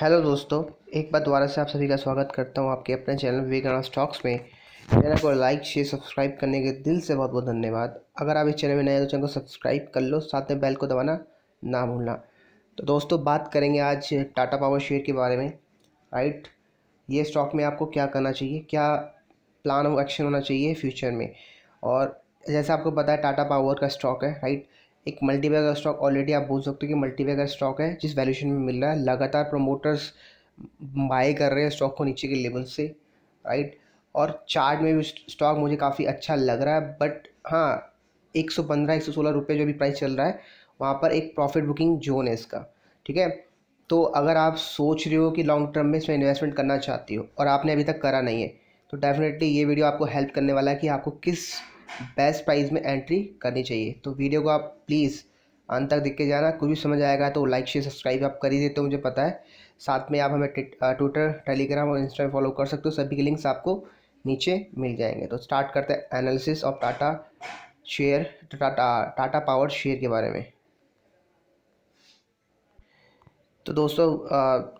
hello दोस्तों एक बार दोबारा से आप सभी का स्वागत करता हूँ आपके अपने चैनल विवेकाना स्टॉक्स में चैनल को लाइक शेयर सब्सक्राइब करने के दिल से बहुत बहुत धन्यवाद अगर आप इस चैनल में नए हैं तो चैनल को सब्सक्राइब कर लो साथ में बेल को दबाना ना भूलना तो दोस्तों बात करेंगे आज टाटा पावर शेयर के बारे में राइट ये स्टॉक में आपको क्या करना चाहिए क्या प्लान ऑफ एक्शन होना चाहिए फ्यूचर में और जैसे आपको पता है टाटा पावर का स्टॉक है राइट एक मल्टीबैगर स्टॉक ऑलरेडी आप बोल सकते हो कि मल्टीबैगर स्टॉक है जिस वैल्यूशन में मिल रहा है लगातार प्रमोटर्स बाय कर रहे हैं स्टॉक को नीचे के लेवल से राइट और चार्ट में भी स्टॉक मुझे काफ़ी अच्छा लग रहा है बट हाँ एक सौ पंद्रह एक सौ सोलह रुपये जो भी प्राइस चल रहा है वहाँ पर एक प्रॉफिट बुकिंग जोन है इसका ठीक है तो अगर आप सोच रहे हो कि लॉन्ग टर्म में इसमें इन्वेस्टमेंट करना चाहती हो और आपने अभी तक करा नहीं है तो डेफिनेटली ये वीडियो आपको हेल्प करने वाला है कि आपको किस बेस्ट प्राइस में एंट्री करनी चाहिए तो वीडियो को आप प्लीज़ अंत तक देख के जाना कुछ भी समझ आएगा तो लाइक शेयर सब्सक्राइब आप कर ही देते हो मुझे पता है साथ में आप हमें ट्विटर टेलीग्राम और इंस्टा फॉलो कर सकते हो सभी के लिंक्स आपको नीचे मिल जाएंगे तो स्टार्ट करते हैं analysis of Tata share Tata Tata power share के बारे में तो दोस्तों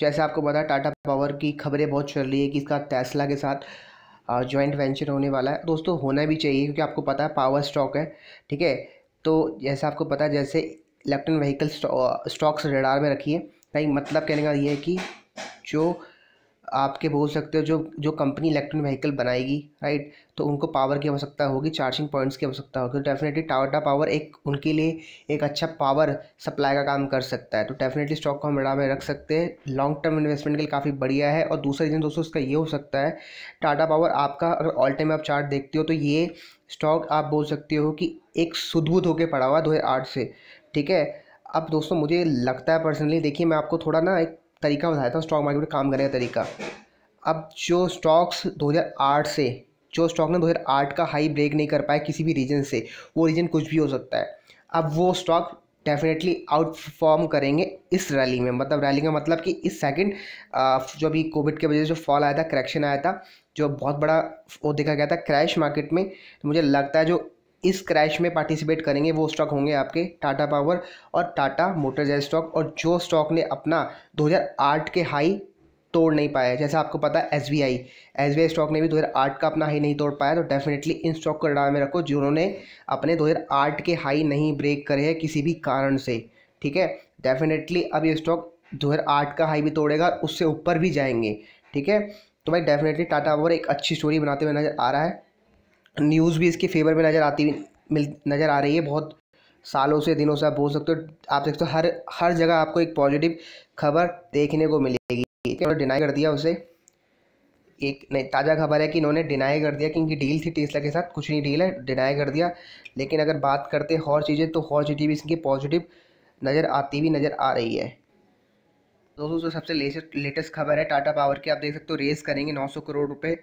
जैसे आपको पता है टाटा पावर की खबरें बहुत चल रही है कि इसका टेस्ला के साथ जॉइंट वेंचर होने वाला है दोस्तों होना भी चाहिए क्योंकि आपको पता है पावर स्टॉक है ठीक है तो जैसा आपको पता है जैसे इलेक्ट्रॉन व्हीकल स्टॉक्स रेडार में रखिए नहीं मतलब कहने का ये है कि जो आपके बोल सकते हो जो जो कंपनी इलेक्ट्रिक व्हीकल बनाएगी राइट तो उनको पावर की आवश्यकता होगी चार्जिंग पॉइंट्स की आवश्यकता होगी तो डेफिनेटली टाटा पावर एक उनके लिए एक अच्छा पावर सप्लाई का काम कर सकता है तो डेफिनेटली स्टॉक को हम बड़ा में रख सकते हैं लॉन्ग टर्म इन्वेस्टमेंट के लिए काफ़ी बढ़िया है और दूसरा रीज़न दोस्तों इसका ये हो सकता है टाटा पावर आपका अगर ऑल टाइम आप चार्ट देखते हो तो ये स्टॉक आप बोल सकते हो कि एक सुदबुद होकर पड़ा हुआ दो से ठीक है अब दोस्तों मुझे लगता है पर्सनली देखिए मैं आपको थोड़ा ना एक तरीका बताया था स्टॉक मार्केट में काम करने का तरीका अब जो स्टॉक्स 2008 से जो स्टॉक ने 2008 का हाई ब्रेक नहीं कर पाया किसी भी रीजन से वो रीजन कुछ भी हो सकता है अब वो स्टॉक डेफिनेटली आउट परफॉर्म करेंगे इस रैली में मतलब रैली का मतलब कि इस सेकंड जो अभी कोविड के वजह से जो फॉल आया था करेक्शन आया था जो बहुत बड़ा वो देखा गया था क्रैश मार्केट में तो मुझे लगता है जो इस क्रैश में पार्टिसिपेट करेंगे वो स्टॉक होंगे आपके टाटा पावर और टाटा जैसे स्टॉक और जो स्टॉक ने अपना 2008 के हाई तोड़ नहीं पाया जैसे आपको पता है S B I S B I stock ने भी 2008 का अपना हाई नहीं तोड़ पाया तो डेफिनेटली इन स्टॉक को रडार में रखो जिन्होंने अपने दो के हाई नहीं ब्रेक करे है किसी भी कारण से ठीक है डेफिनेटली अब ये स्टॉक दो का हाई भी तोड़ेगा और उससे ऊपर भी जाएंगे ठीक है तो भाई डेफिनेटली टाटा पावर एक अच्छी स्टोरी बनाते हुए नज़र आ रहा है न्यूज़ भी इसके फेवर में नज़र आती मिल नज़र आ रही है बहुत सालों से दिनों से आप बोल सकते हो आप सकते हो हर हर जगह आपको एक पॉजिटिव खबर देखने को मिलेगी उन्होंने डिनाई कर दिया उसे एक नहीं ताज़ा खबर है कि इन्होंने डिनाई कर दिया क्योंकि डील थी टेस्ला के साथ कुछ नहीं डील है डिनाई कर दिया लेकिन अगर बात करते हैं और चीज़ें तो और चीज़ें भी इसकी पॉजिटिव नज़र आती हुई नज़र आ रही है दोस्तों सबसे लेटेस्ट खबर है टाटा पावर की आप देख सकते हो रेस करेंगे नौ करोड़ रुपये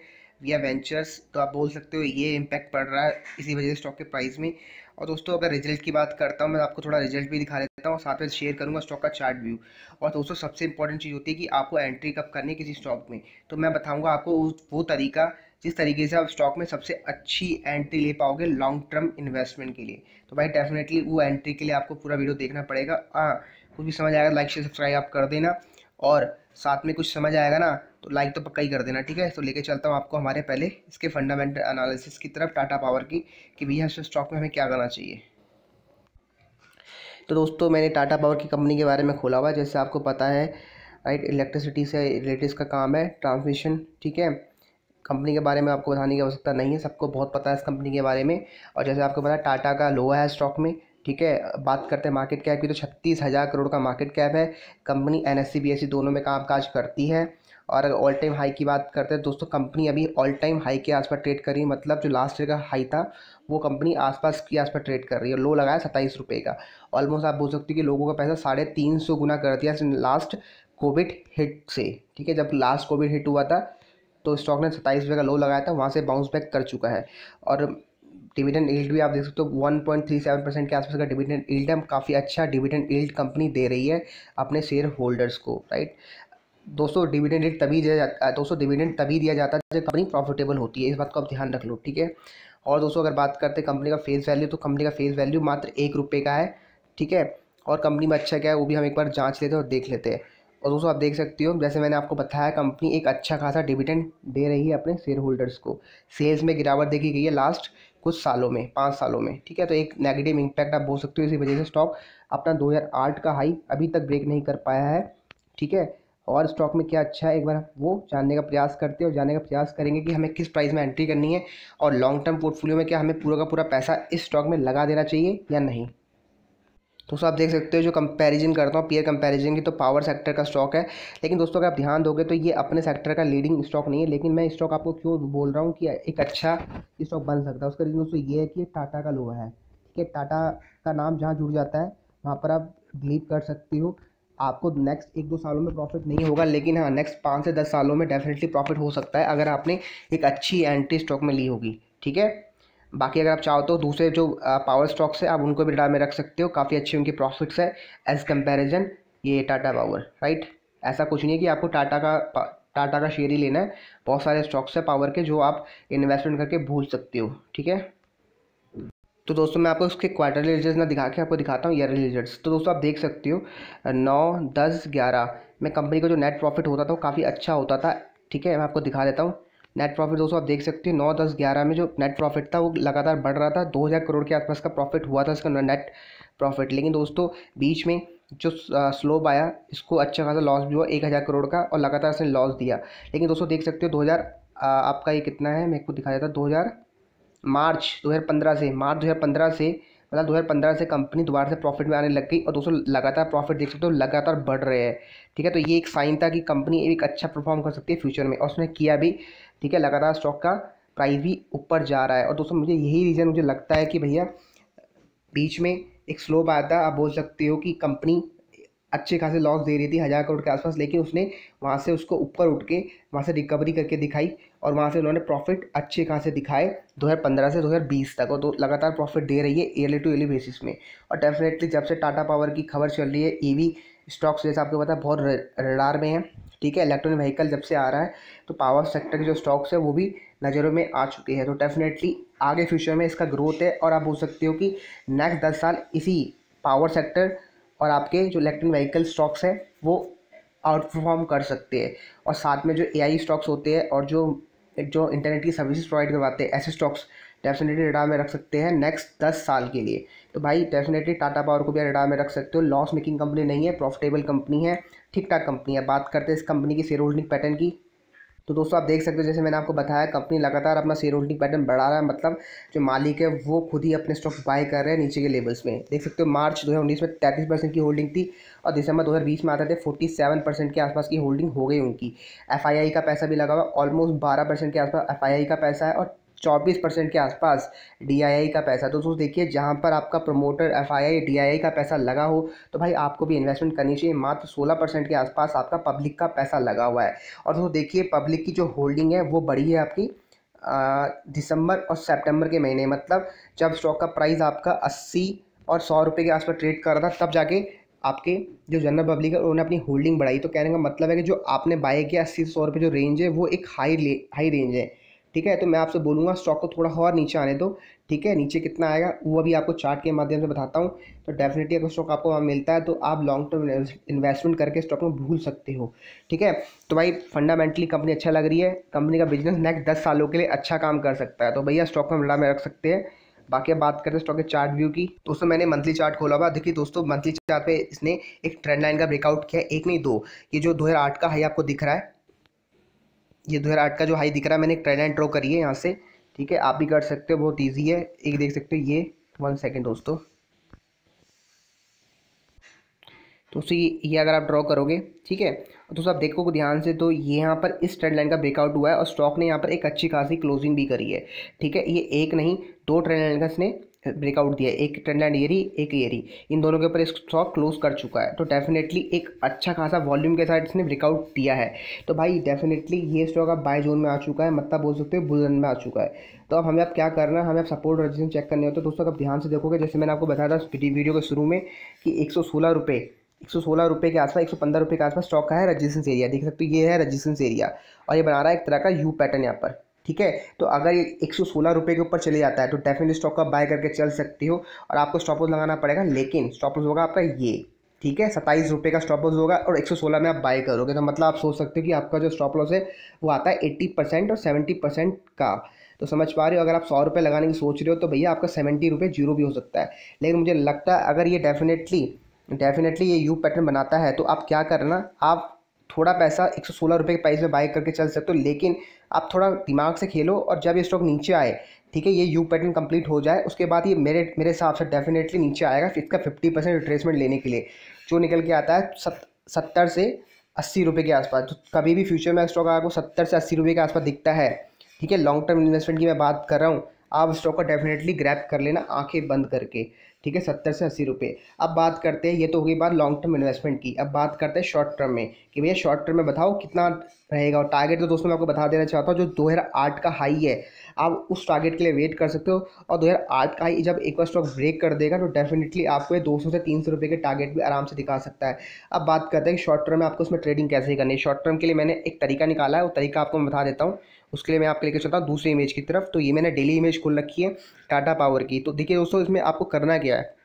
या वेंचर्स तो आप बोल सकते हो ये इम्पैक्ट पड़ रहा है इसी वजह से स्टॉक के प्राइस में और दोस्तों अगर रिजल्ट की बात करता हूँ मैं आपको थोड़ा रिजल्ट भी दिखा देता हूँ साथ में शेयर करूँगा स्टॉक का चार्ट व्यू और दोस्तों सबसे इंपॉर्टेंट चीज़ होती है कि आपको एंट्री कब करनी है किसी स्टॉक में तो मैं बताऊँगा आपको वो तरीका जिस तरीके से आप स्टॉक में सबसे अच्छी एंट्री ले पाओगे लॉन्ग टर्म इन्वेस्टमेंट के लिए तो भाई डेफिनेटली वो एंट्री के लिए आपको पूरा वीडियो देखना पड़ेगा हाँ कुछ भी समझ आएगा लाइक शेयर सब्सक्राइब आप कर देना और साथ में कुछ समझ आएगा ना तो लाइक तो पक्का ही कर देना ठीक है तो लेके चलता हूँ आपको हमारे पहले इसके फंडामेंटल एनालिसिस की तरफ टाटा पावर की कि भैया स्टॉक में हमें क्या करना चाहिए तो दोस्तों मैंने टाटा पावर की कंपनी के बारे में खोला हुआ है जैसे आपको पता है राइट इलेक्ट्रिसिटी से रिलेटेड का काम है ट्रांसमिशन ठीक है कंपनी के बारे में आपको बताने की आवश्यकता नहीं है सबको बहुत पता है इस कंपनी के बारे में और जैसे आपको पता है टाटा का लोहा है स्टॉक में ठीक है बात करते हैं मार्केट कैप की तो छत्तीस हज़ार करोड़ का मार्केट कैप है कंपनी एन एस दोनों में काम काज करती है और अगर ऑल टाइम हाई की बात करते हैं दोस्तों कंपनी अभी ऑल टाइम हाई के आसपास ट्रेड कर रही है मतलब जो लास्ट ईयर का हाई था वो कंपनी आसपास के आसपास ट्रेड कर रही है लो लगाया सत्ताईस रुपये का ऑलमोस्ट आप बोल सकते हो कि लोगों का पैसा साढ़े तीन सौ गुना कर दिया लास्ट कोविड हिट से ठीक है जब लास्ट कोविड हिट हुआ था तो स्टॉक ने सत्ताईस रुपये का लो लगाया था वहाँ से बाउंस बैक कर चुका है और डिविडेंड ईल्ड भी आप देख सकते हो one point three seven percent के आसपास का डिविडेंड ईल्ड है काफ़ी अच्छा डिविडेंड ईल्ड कंपनी दे रही है अपने शेयर होल्डर्स को राइट दोस्तों डिविडेंड रेट तभी दिया जाता दोस्तों डिविडेंड तभी दिया जाता है जब कंपनी प्रॉफिटेबल होती है इस बात को आप ध्यान रख लो ठीक है और दोस्तों अगर बात करते हैं कंपनी का फेस वैल्यू तो कंपनी का फेस वैल्यू मात्र एक रुपये का है ठीक है और कंपनी में अच्छा क्या है वो भी हम एक बार जाँच लेते हैं और देख लेते हैं और दोस्तों आप देख सकते हो जैसे मैंने आपको बताया कंपनी एक अच्छा खासा डिविडेंड दे रही है अपने शेयर होल्डर्स को सेल्स में गिरावट देखी गई है लास्ट कुछ सालों में पाँच सालों में ठीक है तो एक नेगेटिव इम्पैक्ट आप बोल सकते हो इसी वजह से स्टॉक अपना 2008 का हाई अभी तक ब्रेक नहीं कर पाया है ठीक है और स्टॉक में क्या अच्छा है एक बार वो जानने का प्रयास करते हैं और जानने का प्रयास करेंगे कि हमें किस प्राइस में एंट्री करनी है और लॉन्ग टर्म पोर्टफोलियो में क्या हमें पूरा का पूरा पैसा इस स्टॉक में लगा देना चाहिए या नहीं तो दोस्तों आप देख सकते हो जो कंपैरिजन करता हूँ पीयर कंपैरिजन की तो पावर सेक्टर का स्टॉक है लेकिन दोस्तों अगर आप ध्यान दोगे तो ये अपने सेक्टर का लीडिंग स्टॉक नहीं है लेकिन मैं स्टॉक आपको क्यों बोल रहा हूँ कि एक अच्छा स्टॉक बन सकता है उसका रीज़न दोस्तों ये है कि टाटा का लोहा है ठीक है टाटा का नाम जहाँ जुड़ जाता है वहाँ पर आप बिलीव कर सकती हो आपको नेक्स्ट एक दो सालों में प्रॉफिट नहीं होगा लेकिन हाँ नेक्स्ट पाँच से दस सालों में डेफिनेटली प्रॉफिट हो सकता है अगर आपने एक अच्छी एंट्री स्टॉक में ली होगी ठीक है बाकी अगर आप चाहो तो दूसरे जो पावर स्टॉक्स है आप उनको भी डाटा में रख सकते हो काफ़ी अच्छे उनके प्रॉफिट्स है एज कंपेरिजन ये टाटा पावर राइट ऐसा कुछ नहीं है कि आपको टाटा का टाटा का शेयर ही लेना है बहुत सारे स्टॉक्स है पावर के जो आप इन्वेस्टमेंट करके भूल सकते हो ठीक है तो दोस्तों मैं आपको उसके क्वार्टरली रिजल्ट ना दिखा के आपको दिखाता हूँ ईयरली रिजल्ट तो दोस्तों आप देख सकते हो नौ दस ग्यारह में कंपनी का जो नेट प्रॉफिट होता था वो काफ़ी अच्छा होता था ठीक है मैं आपको दिखा देता हूँ नेट प्रॉफिट दोस्तों आप देख सकते हो नौ दस ग्यारह में जो नेट प्रॉफिट था वो लगातार बढ़ रहा था दो हज़ार करोड़ के आसपास का प्रॉफिट हुआ था इसका नेट प्रॉफिट लेकिन दोस्तों बीच में जो स्लोप आया इसको अच्छा खासा लॉस भी हुआ एक हज़ार करोड़ का और लगातार इसने लॉस दिया लेकिन दोस्तों देख सकते हो दो हज़ार आपका ये कितना है मेरे को दिखाया था दो हज़ार मार्च 2015 से मार्च 2015 से मतलब 2015 से कंपनी दोबारा से प्रॉफिट में आने लग गई और दोस्तों लगातार प्रॉफिट देख सकते हो लगातार बढ़ रहे हैं ठीक है तो ये एक साइन था कि कंपनी एक अच्छा परफॉर्म कर सकती है फ्यूचर में और उसने किया भी ठीक है लगातार स्टॉक का प्राइस भी ऊपर जा रहा है और दोस्तों मुझे यही रीज़न मुझे लगता है कि भैया बीच में एक स्लो बात था आप बोल सकते हो कि कंपनी अच्छे खासे लॉस दे रही थी हज़ार करोड़ के आसपास लेकिन उसने वहाँ से उसको ऊपर उठ के वहाँ से रिकवरी करके दिखाई और वहाँ से उन्होंने प्रॉफिट अच्छे खासे दिखाए 2015 से 2020 तक और तो लगातार प्रॉफिट दे रही है ईयरली टू ईयरली बेसिस में और डेफिनेटली जब से टाटा पावर की खबर चल रही है वी स्टॉक्स जैसे आपको पता है बहुत रडार में है ठीक है इलेक्ट्रॉनिक व्हीकल जब से आ रहा है तो पावर सेक्टर के जो स्टॉक्स है वो भी नज़रों में आ चुके हैं तो डेफिनेटली आगे फ्यूचर में इसका ग्रोथ है और आप बोल सकते हो कि नेक्स्ट दस साल इसी पावर सेक्टर और आपके जो इलेक्ट्रिक व्हीकल स्टॉक्स हैं वो आउट परफॉर्म कर सकते हैं और साथ में जो एआई स्टॉक्स होते हैं और जो एक जो इंटरनेट की सर्विसेज प्रोवाइड करवाते हैं ऐसे स्टॉक्स डेफिनेटली रडार में रख सकते हैं नेक्स्ट दस साल के लिए तो भाई डेफिनेटली टाटा पावर को भी रडार में रख सकते हो लॉस मेकिंग कंपनी नहीं है प्रॉफिटेबल कंपनी है ठीक ठाक कंपनी है बात करते हैं इस कंपनी की शेयर होल्डिंग पैटर्न की तो दोस्तों आप देख सकते हो जैसे मैंने आपको बताया कंपनी लगातार अपना शेयर होल्डिंग पैटर्न बढ़ा रहा है मतलब जो मालिक है वो खुद ही अपने स्टॉक बाय कर रहे हैं नीचे के लेवल्स में देख सकते हो मार्च 2019 में 33 परसेंट की होल्डिंग थी और दिसंबर 2020 में आते थे 47 परसेंट के आसपास की होल्डिंग हो गई उनकी एफ का पैसा भी लगा हुआ ऑलमोस्ट बारह परसेंट के आसपास एफ का पैसा है और चौबीस परसेंट के आसपास डीआईआई का पैसा तो दोस्तों देखिए जहाँ पर आपका प्रमोटर एफआईआई डीआईआई का पैसा लगा हो तो भाई आपको भी इन्वेस्टमेंट करनी चाहिए मात्र सोलह परसेंट के आसपास आपका पब्लिक का पैसा लगा हुआ है और दोस्तों देखिए पब्लिक की जो होल्डिंग है वो बढ़ी है आपकी दिसंबर और सेप्टेम्बर के महीने मतलब जब स्टॉक का प्राइस आपका अस्सी और सौ रुपये के आसपास ट्रेड कर रहा था तब जाके आपके जो जनरल पब्लिक है उन्होंने अपनी होल्डिंग बढ़ाई तो कहने का मतलब है कि जो आपने बाय किया अस्सी सौ रुपये जो रेंज है वो एक हाई हाई रेंज है ठीक है तो मैं आपसे बोलूँगा स्टॉक को थोड़ा और नीचे आने दो ठीक है नीचे कितना आएगा वो अभी आपको चार्ट के माध्यम से बताता हूँ तो डेफिनेटली अगर स्टॉक आपको वहाँ मिलता है तो आप लॉन्ग टर्म इन्वेस्टमेंट करके स्टॉक में भूल सकते हो ठीक है तो भाई फंडामेंटली कंपनी अच्छा लग रही है कंपनी का बिजनेस नेक्स्ट दस सालों के लिए अच्छा काम कर सकता है तो भैया स्टॉक में में रख सकते हैं बाकी बात करते हैं स्टॉक के चार्ट व्यू की दोस्तों मैंने मंथली चार्ट खोला हुआ देखिए दोस्तों मंथली चार्ट पे इसने एक ट्रेंड लाइन का ब्रेकआउट किया एक नहीं दो ये जो दो हज़ार आठ का हाई आपको दिख रहा है ये दो हज़ार आठ का जो हाई दिख रहा है मैंने एक ट्रेड एंड ड्रॉ करी है यहाँ से ठीक है आप भी कर सकते हो बहुत ईजी है एक देख सकते हो ये वन सेकेंड दोस्तों तो उसी ये अगर आप ड्रॉ करोगे ठीक है तो आप देखो ध्यान से तो ये यहाँ पर इस ट्रेंड लाइन का ब्रेकआउट हुआ है और स्टॉक ने यहाँ पर एक अच्छी खासी क्लोजिंग भी करी है ठीक है ये एक नहीं दो ट्रेंड लाइन का इसने ब्रेकआउट दिया है एक ट्रेंड लाइन एरी एक ईयरी इन दोनों के ऊपर स्टॉक क्लोज कर चुका है तो डेफिनेटली एक अच्छा खासा वॉल्यूम के साथ इसने ब्रेकआउट दिया है तो भाई डेफिनेटली ये स्टॉक अब बाय जोन में आ चुका है मतलब बोल सकते हो बुलन में आ चुका है तो अब हमें अब क्या करना है हमें अब सपोर्ट रजिस्टेंस चेक करने होते तो दोस्तों आप ध्यान से देखोगे जैसे मैंने आपको बताया था वीडियो के शुरू में कि एक सौ सोलह रुपये एक सौ सोलह रुपये के आसपास एक सौ पंद्रह रुपये के आसपास स्टॉक का है रजिस्टेंस एरिया देख सकते हो ये है रजिस्टेंस एरिया और ये बना रहा है एक तरह का यू पैटर्न यहाँ पर ठीक है तो अगर ये एक सौ सोलह रुपये के ऊपर चले जाता है तो डेफिनेटली स्टॉक का बाय करके चल सकती हो और आपको स्टॉप लॉस लगाना पड़ेगा लेकिन स्टॉप लॉस होगा आपका ये ठीक है सत्ताईस रुपये का स्टॉप लॉस होगा और एक सौ सोलह में आप बाय करोगे तो मतलब आप सोच सकते हो कि आपका जो स्टॉप लॉस है वो आता है एट्टी परसेंट और सेवेंटी परसेंट का तो समझ पा रहे हो अगर आप सौ रुपये लगाने की सोच रहे हो तो भैया आपका सेवेंटी रुपये जीरो भी हो सकता है लेकिन मुझे लगता है अगर ये डेफिनेटली डेफिनेटली ये यू पैटर्न बनाता है तो आप क्या करना आप थोड़ा पैसा एक सौ सोलह रुपये के प्राइस में बाय करके चल सकते हो लेकिन आप थोड़ा दिमाग से खेलो और जब ये स्टॉक नीचे आए ठीक है ये यू पैटर्न कंप्लीट हो जाए उसके बाद ये मेरे मेरे हिसाब से डेफिनेटली नीचे आएगा इसका फिफ्टी परसेंट रिट्रेसमेंट लेने के लिए जो निकल के आता है सत, सत्तर से अस्सी रुपये के आसपास तो कभी भी फ्यूचर में स्टॉक आपको सत्तर से अस्सी रुपये के आसपास दिखता है ठीक है लॉन्ग टर्म इन्वेस्टमेंट की मैं बात कर रहा हूँ आप स्टॉक का डेफिनेटली ग्रैप कर लेना आँखें बंद करके ठीक है सत्तर से अस्सी रुपये अब बात करते हैं ये तो होगी बात लॉन्ग टर्म इन्वेस्टमेंट की अब बात करते हैं शॉर्ट टर्म में कि भैया शॉर्ट टर्म में बताओ कितना रहेगा और टारगेट तो दोस्तों मैं आपको बता देना चाहता हूँ जो आठ का हाई है आप उस टारगेट के लिए वेट कर सकते हो और आठ का हाई जब एक बार स्टॉक ब्रेक कर देगा तो डेफिनेटली आपको ये सौ से सौ रुपये के टारगेट भी आराम से दिखा सकता है अब बात करते हैं कि शॉर्ट टर्म में आपको उसमें ट्रेडिंग कैसे करनी है शॉर्ट टर्म के लिए मैंने एक तरीका निकाला है वो तरीका आपको मैं बता देता हूँ उसके लिए मैं आपके लेके चलता हूँ दूसरी इमेज की तरफ तो ये मैंने डेली इमेज खोल रखी है टाटा पावर की तो देखिए दोस्तों इसमें आपको करना क्या है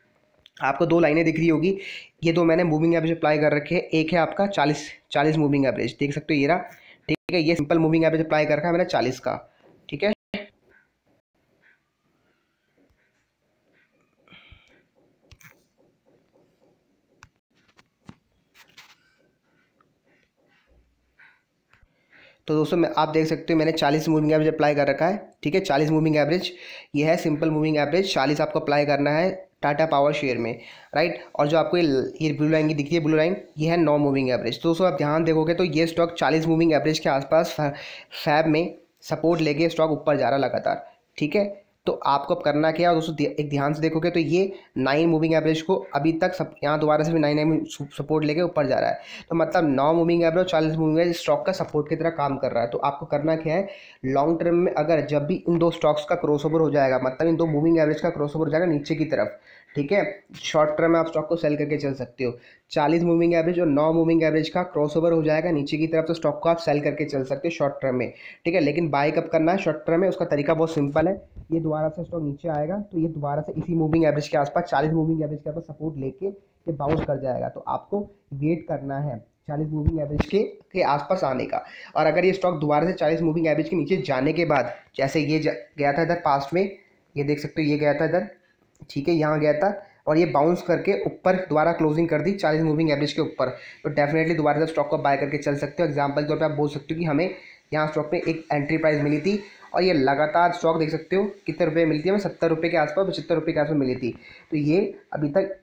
आपको दो लाइनें दिख रही होगी ये दो मैंने मूविंग एवरेज अप्लाई कर रखे हैं एक है आपका चालीस चालीस मूविंग एवरेज देख सकते हो ये रहा ठीक है ये सिंपल मूविंग एवरेज अप्लाई कर रखा है मैंने चालीस का तो दोस्तों मैं आप देख सकते हो मैंने 40 मूविंग एवरेज अप्लाई कर रखा है ठीक है 40 मूविंग एवरेज ये है सिंपल मूविंग एवरेज 40 आपको अप्लाई करना है टाटा पावर शेयर में राइट और जो आपको ये ब्लू लाइन की दिखती है ब्लू लाइन ये है नॉ मूविंग एवरेज तो दोस्तों आप ध्यान देखोगे तो ये स्टॉक चालीस मूविंग एवरेज के आसपास फैब में सपोर्ट लेके स्टॉक ऊपर जा रहा लगातार ठीक है तो आपको अब करना क्या है दोस्तों एक ध्यान से देखोगे तो ये नाइन मूविंग एवरेज को अभी तक सब यहाँ दोबारा से भी नाइन नाइन सपोर्ट लेके ऊपर जा रहा है तो मतलब नौ मूविंग एवरेज चालीस मूविंग एवरेज स्टॉक का सपोर्ट की तरह काम कर रहा है तो आपको करना क्या है लॉन्ग टर्म में अगर जब भी इन दो स्टॉक्स का क्रॉस हो जाएगा मतलब इन दो मूविंग एवरेज का क्रॉस हो जाएगा नीचे की तरफ ठीक है शॉर्ट टर्म में आप स्टॉक को सेल करके चल सकते हो चालीस मूविंग एवरेज और 9 मूविंग एवरेज का क्रॉसओवर हो जाएगा नीचे की तरफ तो स्टॉक को आप सेल करके चल सकते हो शॉर्ट टर्म में ठीक है लेकिन बाय कब करना है शॉर्ट टर्म में उसका तरीका बहुत सिंपल है ये दोबारा से स्टॉक नीचे आएगा तो ये दोबारा से इसी मूविंग एवरेज के आसपास चालीस मूविंग एवरेज के आसपास सपोर्ट लेके ये बाउंस कर जाएगा तो आपको वेट करना है चालीस मूविंग एवरेज के के आसपास आने का और अगर ये स्टॉक दोबारा से चालीस मूविंग एवरेज के नीचे जाने के बाद जैसे ये गया था इधर पास्ट में ये देख सकते हो ये गया था इधर ठीक है यहाँ गया था और ये बाउंस करके ऊपर दोबारा क्लोजिंग कर दी चालीस मूविंग एवरेज के ऊपर तो डेफिनेटली दोबारा से स्टॉक को बाय करके चल सकते हो एग्जाम्पल के तौर पर आप बोल सकते हो कि हमें यहाँ स्टॉक में एक एंट्री प्राइस मिली थी और ये लगातार स्टॉक देख सकते हो कितने रुपये मिलती है हमें सत्तर रुपये के आसपास पचहत्तर रुपये के आसपास मिली थी तो ये अभी तक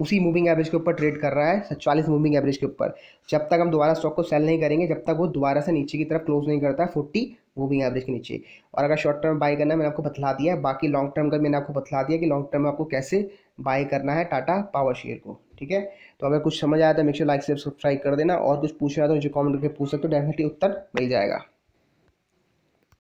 उसी मूविंग एवरेज के ऊपर ट्रेड कर रहा है चालीस मूविंग एवरेज के ऊपर जब तक हम दोबारा स्टॉक को सेल नहीं करेंगे जब तक वो दोबारा से नीचे की तरफ क्लोज नहीं करता है फोर्टी मूविंग एवरेज के नीचे और अगर शॉर्ट टर्म बाई करना मैंने आपको बतला दिया है बाकी लॉन्ग टर्म का मैंने आपको बतला दिया कि लॉन्ग टर्म में आपको कैसे बाय करना है टाटा पावर शेयर को ठीक है तो अगर कुछ समझ आया तो मेक लाइक से सब्सक्राइब कर देना और कुछ पूछ रहा तो मुझे कॉमेंट करके पूछ सकते हो डेफिनेटली उत्तर मिल जाएगा